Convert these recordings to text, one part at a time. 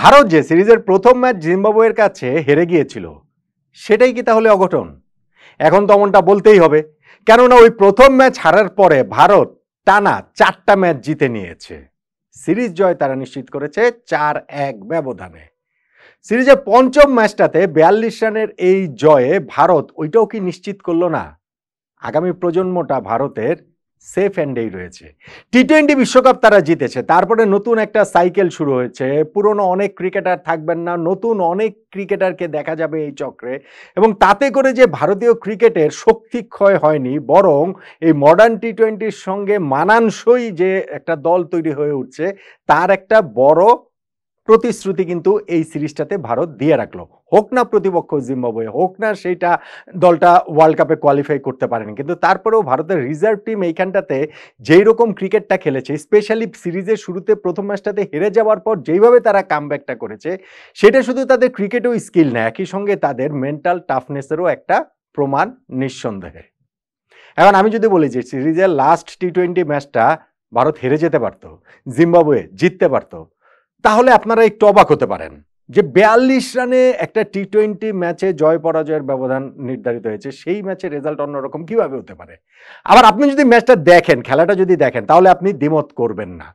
ভারত যে সিরিজের প্রথম ম্যাচ জিম্বাবুয়ের কাছে হেরে গিয়েছিল সেটাই কি তাহলে অঘটন এখন তো অমনটা বলতেই হবে কেননা ওই প্রথম ম্যাচ হারার পরে ভারত টানা চারটা ম্যাচ জিতে নিয়েছে সিরিজ জয় তারা নিশ্চিত করেছে চার এক ব্যবধানে সিরিজের পঞ্চম ম্যাচটাতে বিয়াল্লিশ রানের এই জয়ে ভারত ওইটাও কি নিশ্চিত করল না আগামী প্রজন্মটা ভারতের সেফ অ্যান্ডেই রয়েছে টি টোয়েন্টি বিশ্বকাপ তারা জিতেছে তারপরে নতুন একটা সাইকেল শুরু হয়েছে পুরনো অনেক ক্রিকেটার থাকবেন না নতুন অনেক ক্রিকেটারকে দেখা যাবে এই চক্রে এবং তাতে করে যে ভারতীয় ক্রিকেটের শক্তি ক্ষয় হয়নি বরং এই মডার্ন টি টোয়েন্টির সঙ্গে মানানসই যে একটা দল তৈরি হয়ে উঠছে তার একটা বড় প্রতিশ্রুতি কিন্তু এই সিরিজটাতে ভারত দিয়ে রাখলো হোক না প্রতিপক্ষ জিম্বাবুয়ে হোক না সেইটা দলটা ওয়ার্ল্ড কাপে কোয়ালিফাই করতে পারেনি কিন্তু তারপরেও ভারতের রিজার্ভ টিম এইখানটাতে যেই রকম ক্রিকেটটা খেলেছে স্পেশালি সিরিজের শুরুতে প্রথম ম্যাচটাতে হেরে যাওয়ার পর যেইভাবে তারা ব্যাকটা করেছে সেটা শুধু তাদের ক্রিকেটেও স্কিল না একই সঙ্গে তাদের মেন্টাল টাফনেসেরও একটা প্রমাণ নিঃসন্দেহে এখন আমি যদি বলি যে সিরিজের লাস্ট টি টোয়েন্টি ম্যাচটা ভারত হেরে যেতে পারত জিম্বাবুয়ে জিততে পারতো তাহলে আপনারা একটু অবাক হতে পারেন যে বিয়াল্লিশ রানে একটা টি টোয়েন্টি ম্যাচে জয় পরাজয়ের ব্যবধান নির্ধারিত হয়েছে সেই ম্যাচে রেজাল্ট অন্যরকম কীভাবে হতে পারে আবার আপনি যদি ম্যাচটা দেখেন খেলাটা যদি দেখেন তাহলে আপনি দ্বিমত করবেন না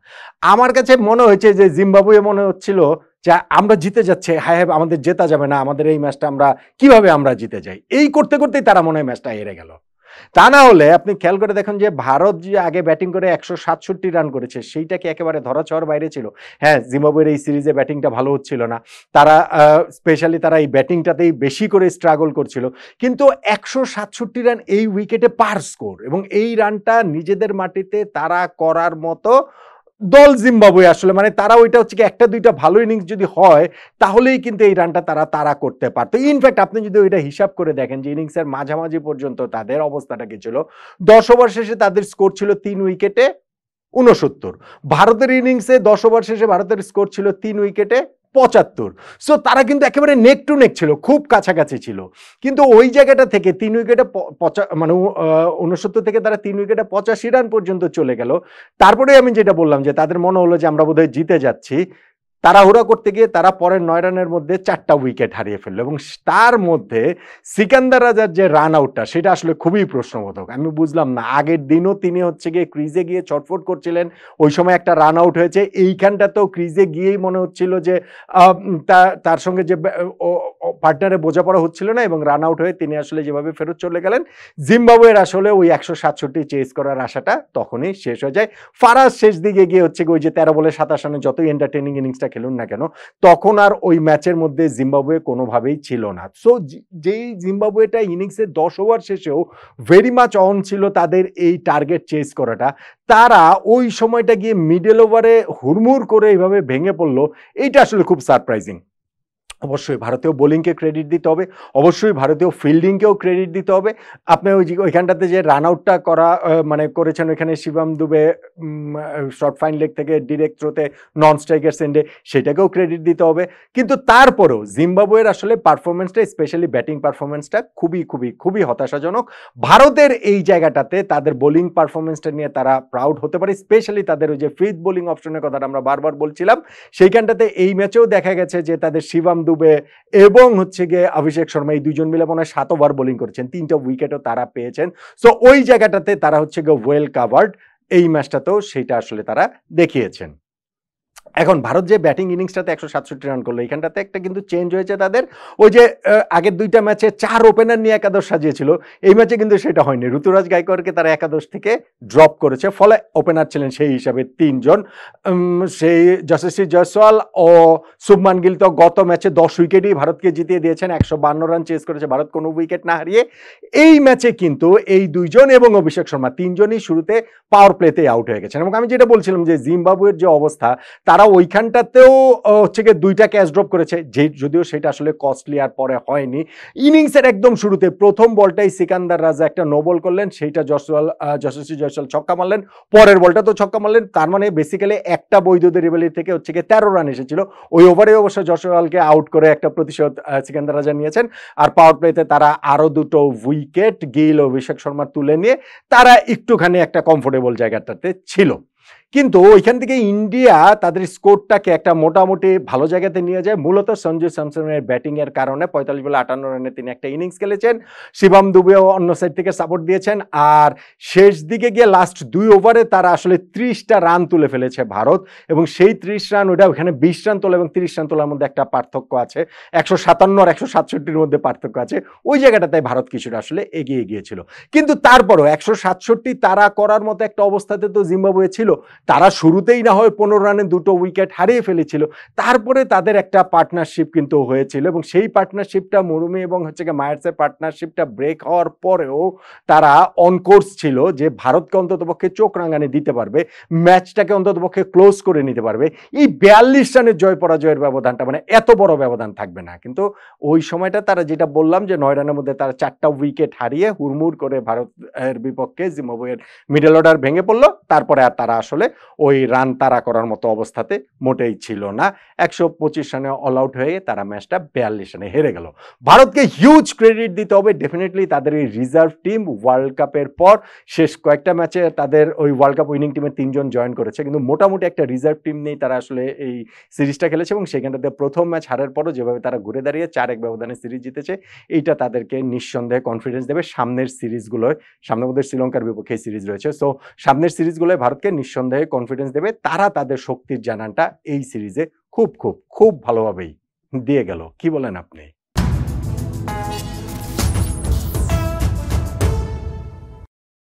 আমার কাছে মনে হয়েছে যে জিম্বাবুয়ে মনে হচ্ছিল যে আমরা জিতে যাচ্ছে হ্যাঁ হ্যাঁ আমাদের জেতা যাবে না আমাদের এই ম্যাচটা আমরা কিভাবে আমরা জিতে যাই এই করতে করতেই তারা মনে হয় ম্যাচটা হেরে গেল তা না হলে আপনি খেয়াল করে দেখুন যে ভারত যে আগে ব্যাটিং করে একশো সাতষট্টি রান করেছে সেইটাকে কি একেবারে ধরাছোঁয়ার বাইরে ছিল হ্যাঁ জিম্বাবুয়ের এই সিরিজে ব্যাটিংটা ভালো হচ্ছিল না তারা স্পেশালি তারা এই ব্যাটিংটাতেই বেশি করে স্ট্রাগল করছিল কিন্তু একশো সাতষট্টি রান এই উইকেটে পার স্কোর এবং এই রানটা নিজেদের মাটিতে তারা করার মতো দল জিম্বাবুয়ে আসলে মানে তারা ওইটা হচ্ছে কি একটা দুইটা ভালো ইনিংস যদি হয় তাহলেই কিন্তু এই রানটা তারা তারা করতে পারতো ইনফ্যাক্ট আপনি যদি ওইটা হিসাব করে দেখেন যে ইনিংসের মাঝামাঝি পর্যন্ত তাদের অবস্থাটা কি ছিল দশ ওভার শেষে তাদের স্কোর ছিল তিন উইকেটে উনসত্তর ভারতের ইনিংসে দশ ওভার শেষে ভারতের স্কোর ছিল তিন উইকেটে পঁচাত্তর সো তারা কিন্তু একেবারে নেক টু নেক ছিল খুব কাছাকাছি ছিল কিন্তু ওই জায়গাটা থেকে তিন উইকেটে পচা মানে উনসত্তর থেকে তারা তিন উইকেটে পঁচাশি রান পর্যন্ত চলে গেল তারপরে আমি যেটা বললাম যে তাদের মনে হলো যে আমরা বোধহয় জিতে যাচ্ছি তাড়াহুড়া করতে গিয়ে তারা পরের নয় রানের মধ্যে চারটা উইকেট হারিয়ে ফেললো এবং তার মধ্যে সিকান্দার রাজার যে রান আউটটা সেটা আসলে খুবই প্রশ্নবোধক আমি বুঝলাম না আগের দিনও তিনি হচ্ছে গিয়ে ক্রিজে গিয়ে ছটফট করছিলেন ওই সময় একটা রান আউট হয়েছে এইখানটাতেও ক্রিজে গিয়েই মনে হচ্ছিল যে তার সঙ্গে যে পার্টনারে বোঝাপড়া হচ্ছিল না এবং রান আউট হয়ে তিনি আসলে যেভাবে ফেরত চলে গেলেন জিম্বাবুয়ের আসলে ওই একশো সাতষট্টি চেস করার আশাটা তখনই শেষ হয়ে যায় ফারাজ শেষ দিকে গিয়ে হচ্ছে ওই যে তেরো বলে সাতাশ রানে যতই এন্টারটেনিং ইনিংসটা খেলুন না কেন তখন আর ওই ম্যাচের মধ্যে জিম্বাবুয়ে কোনোভাবেই ছিল না সো যেই জিম্বাবুয়েটা ইনিংসের দশ ওভার শেষেও ভেরি মাচ অন ছিল তাদের এই টার্গেট চেস করাটা তারা ওই সময়টা গিয়ে মিডল ওভারে হুড়মুড় করে এইভাবে ভেঙে পড়লো এইটা আসলে খুব সারপ্রাইজিং অবশ্যই ভারতীয় বোলিংকে ক্রেডিট দিতে হবে অবশ্যই ভারতীয় ফিল্ডিংকেও ক্রেডিট দিতে হবে আপনি ওই ওইখানটাতে যে রান আউটটা করা মানে করেছেন ওইখানে Shivam Dube short fine leg থেকে ডিরেক্ট থ্রোতে নন স্ট্রাইকার সেন্ডে সেটাকেও ক্রেডিট দিতে হবে কিন্তু তারপরেও জিম্বাবুয়ের আসলে পারফরমেন্সটা স্পেশালি ব্যাটিং পারফরমেন্সটা খুবই খুবই খুবই হতাশাজনক ভারতের এই জায়গাটাতে তাদের বোলিং পারফরমেন্সটা নিয়ে তারা প্রাউড হতে পারে স্পেশালি তাদের ওই যে ফিফথ বোলিং অপশনের কথাটা আমরা বারবার বলছিলাম সেইখানটাতে এই ম্যাচেও দেখা গেছে যে তাদের শিবম দু ডুবে এবং হচ্ছে গিয়ে অভিষেক শর্মা এই দুজন মিলে মনে হয় সাত ওভার বোলিং করেছেন তিনটা উইকেটও তারা পেয়েছেন সো ওই জায়গাটাতে তারা হচ্ছে গিয়ে ওয়েল কাভার্ড এই ম্যাচটাতেও সেটা আসলে তারা দেখিয়েছেন এখন ভারত যে ব্যাটিং ইনিংসটাতে একশো সাতষট্টি রান করলো এখানটাতে একটা কিন্তু চেঞ্জ হয়েছে তাদের ওই যে আগের দুইটা ম্যাচে চার ওপেনার নিয়ে একাদশ সাজিয়েছিল এই ম্যাচে কিন্তু সেটা হয়নি ঋতুরাজ গায়করকে তারা একাদশ থেকে ড্রপ করেছে ফলে ওপেনার ছিলেন সেই হিসাবে তিনজন সেই যশস্বী জয়সওয়াল ও শুভমান গিল তো গত ম্যাচে দশ উইকেটই ভারতকে জিতিয়ে দিয়েছেন একশো বান্ন রান চেস করেছে ভারত কোনো উইকেট না হারিয়ে এই ম্যাচে কিন্তু এই দুইজন এবং অভিষেক শর্মা তিনজনই শুরুতে পাওয়ার প্লেতে আউট হয়ে গেছেন এবং আমি যেটা বলছিলাম যে জিম্বাবুয়ের যে অবস্থা তারা তারা ওইখানটাতেও হচ্ছে গিয়ে দুইটা ক্যাচ ড্রপ করেছে যে যদিও সেটা আসলে কস্টলি আর পরে হয়নি ইনিংসের একদম শুরুতে প্রথম বলটাই সিকান্দার রাজা একটা নো বল করলেন সেইটা যশোয়াল যশস্বী জয়সওয়াল ছক্কা মারলেন পরের বলটা তো ছক্কা মারলেন তার মানে বেসিক্যালি একটা বৈধ ডেলিভারি থেকে হচ্ছে গিয়ে তেরো রান এসেছিল ওই ওভারে অবশ্য জসওয়ালকে আউট করে একটা প্রতিশোধ সিকান্দার রাজা নিয়েছেন আর পাওয়ার প্লেতে তারা আরও দুটো উইকেট গিল অভিষেক শর্মা তুলে নিয়ে তারা একটুখানি একটা কমফোর্টেবল জায়গাটাতে ছিল কিন্তু ওইখান থেকে ইন্ডিয়া তাদের স্কোরটাকে একটা মোটামুটি ভালো জায়গাতে নিয়ে যায় মূলত সঞ্জু স্যামসনের ব্যাটিংয়ের কারণে পঁয়তাল্লিশ বলে আটান্ন রানে তিনি একটা ইনিংস খেলেছেন শিবাম দুবেও অন্য সাইড থেকে সাপোর্ট দিয়েছেন আর শেষ দিকে গিয়ে লাস্ট দুই ওভারে তারা আসলে ত্রিশটা রান তুলে ফেলেছে ভারত এবং সেই ত্রিশ রান ওটা ওখানে বিশ রান তোলা এবং তিরিশ রান তোলার মধ্যে একটা পার্থক্য আছে একশো সাতান্ন আর একশো সাতষট্টির মধ্যে পার্থক্য আছে ওই জায়গাটা তাই ভারত কিছুটা আসলে এগিয়ে গিয়েছিল কিন্তু তারপরও একশো সাতষট্টি তারা করার মতো একটা অবস্থাতে তো জিম্বাবুয়ে ছিল তারা শুরুতেই না হয় পনেরো রানে দুটো উইকেট হারিয়ে ফেলেছিল তারপরে তাদের একটা পার্টনারশিপ কিন্তু হয়েছিল এবং সেই পার্টনারশিপটা মরুমি এবং হচ্ছে গিয়ে মায়ার্সের পার্টনারশিপটা ব্রেক হওয়ার পরেও তারা অনকোর্স ছিল যে ভারতকে অন্ততপক্ষে চোখ রাঙানি দিতে পারবে ম্যাচটাকে অন্ততপক্ষে ক্লোজ করে নিতে পারবে এই বিয়াল্লিশ রানের জয় পরাজয়ের ব্যবধানটা মানে এত বড় ব্যবধান থাকবে না কিন্তু ওই সময়টা তারা যেটা বললাম যে নয় রানের মধ্যে তারা চারটা উইকেট হারিয়ে হুড়মুড় করে ভারতের বিপক্ষে জিম্বাবুয়ের মিডল অর্ডার ভেঙে পড়লো তারপরে আর তারা আসলে ওই রান তারা করার মতো অবস্থাতে মোটেই ছিল না একশো পঁচিশ রানে অল আউট হয়ে তারা ম্যাচটা বিয়াল্লিশ রানে হেরে গেল ভারতকে হিউজ ক্রেডিট দিতে হবে ডেফিনেটলি তাদের এই রিজার্ভ টিম ওয়ার্ল্ড কাপের পর শেষ কয়েকটা ম্যাচে তাদের ওই ওয়ার্ল্ড কাপ উইনিং টিমের তিনজন জয়েন করেছে কিন্তু মোটামুটি একটা রিজার্ভ টিম নেই তারা আসলে এই সিরিজটা খেলেছে এবং সেখানটাতে প্রথম ম্যাচ হারার পরও যেভাবে তারা ঘুরে দাঁড়িয়ে চার এক ব্যবধানে সিরিজ জিতেছে এইটা তাদেরকে নিঃসন্দেহে কনফিডেন্স দেবে সামনের সিরিজগুলোয় সামনে মধ্যে শ্রীলঙ্কার বিপক্ষে সিরিজ রয়েছে সো সামনের সিরিজগুলোয় ভারতকে নিঃসন্দেহে বিষয়ে কনফিডেন্স দেবে তারা তাদের শক্তির জানানটা এই সিরিজে খুব খুব খুব ভালোভাবেই দিয়ে গেল কি বলেন আপনি